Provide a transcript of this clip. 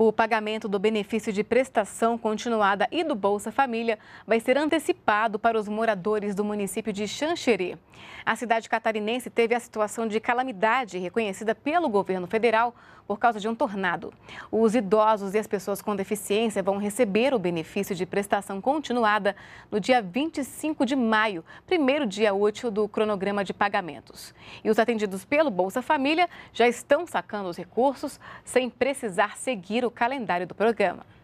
O pagamento do benefício de prestação continuada e do Bolsa Família vai ser antecipado para os moradores do município de Xanxerê. A cidade catarinense teve a situação de calamidade reconhecida pelo governo federal por causa de um tornado. Os idosos e as pessoas com deficiência vão receber o benefício de prestação continuada no dia 25 de maio, primeiro dia útil do cronograma de pagamentos. E os atendidos pelo Bolsa Família já estão sacando os recursos sem precisar seguir o calendário do programa.